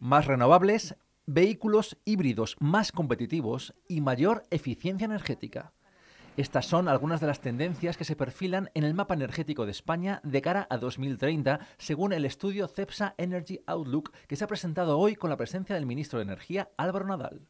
más renovables, vehículos híbridos más competitivos y mayor eficiencia energética. Estas son algunas de las tendencias que se perfilan en el mapa energético de España de cara a 2030, según el estudio CEPSA Energy Outlook, que se ha presentado hoy con la presencia del ministro de Energía Álvaro Nadal.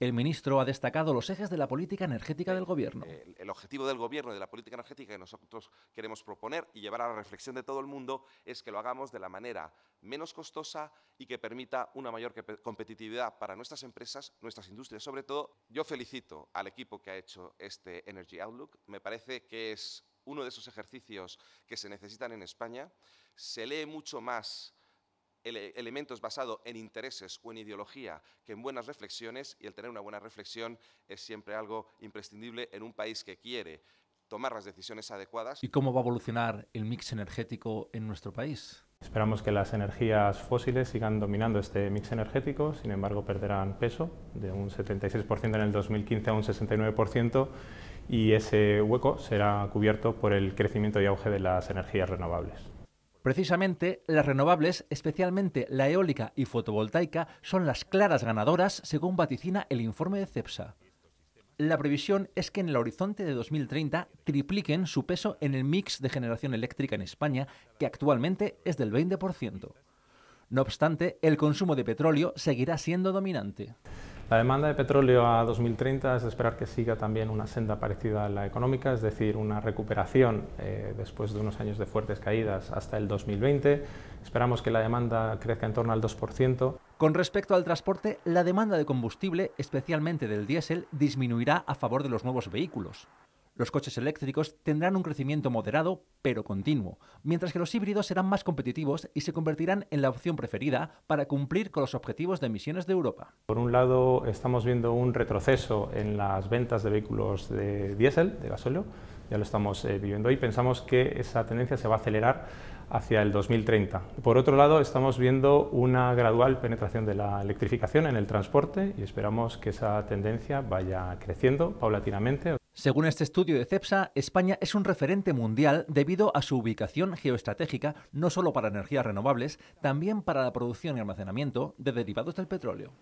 El ministro ha destacado los ejes de la política energética del Gobierno. Eh, el, objetivo del Gobierno y de la política energética que nosotros queremos proponer y llevar a la reflexión de todo el mundo es que lo hagamos de la manera menos costosa y que permita una mayor competitividad para nuestras empresas, nuestras industrias sobre todo. Yo felicito al equipo que ha hecho este Energy Outlook. Me parece que es uno de esos ejercicios que se necesitan en España. Se lee mucho más elemento elementos basado en intereses o en ideología que en buenas reflexiones, y el tener una buena reflexión es siempre algo imprescindible en un país que quiere tomar las decisiones adecuadas. ¿Y cómo va a evolucionar el mix energético en nuestro país? Esperamos que las energías fósiles sigan dominando este mix energético, sin embargo perderán peso de un 76% en el 2015 a un 69% y ese hueco será cubierto por el crecimiento y auge de las energías renovables. Precisamente, las renovables, especialmente la eólica y fotovoltaica, son las claras ganadoras, según vaticina el informe de CEPSA. La previsión es que en el horizonte de 2030 tripliquen su peso en el mix de generación eléctrica en España, que actualmente es del 20%. No obstante, el consumo de petróleo seguirá siendo dominante. La demanda de petróleo a 2030 es esperar que siga también una senda parecida a la económica, es decir, una recuperación eh, después de unos años de fuertes caídas hasta el 2020. Esperamos que la demanda crezca en torno al 2%. Con respecto al transporte, la demanda de combustible, especialmente del diésel, disminuirá a favor de los nuevos vehículos. Los coches eléctricos tendrán un crecimiento moderado pero continuo, mientras que los híbridos serán más competitivos y se convertirán en la opción preferida para cumplir con los objetivos de emisiones de Europa. Por un lado, estamos viendo un retroceso en las ventas de vehículos de diésel, de gasóleo, ya lo estamos eh, viviendo y pensamos que esa tendencia se va a acelerar hacia el 2030. Por otro lado, estamos viendo una gradual penetración de la electrificación en el transporte y esperamos que esa tendencia vaya creciendo paulatinamente. Según este estudio de CEPSA, España es un referente mundial debido a su ubicación geoestratégica no solo para energías renovables, también para la producción y almacenamiento de derivados del petróleo.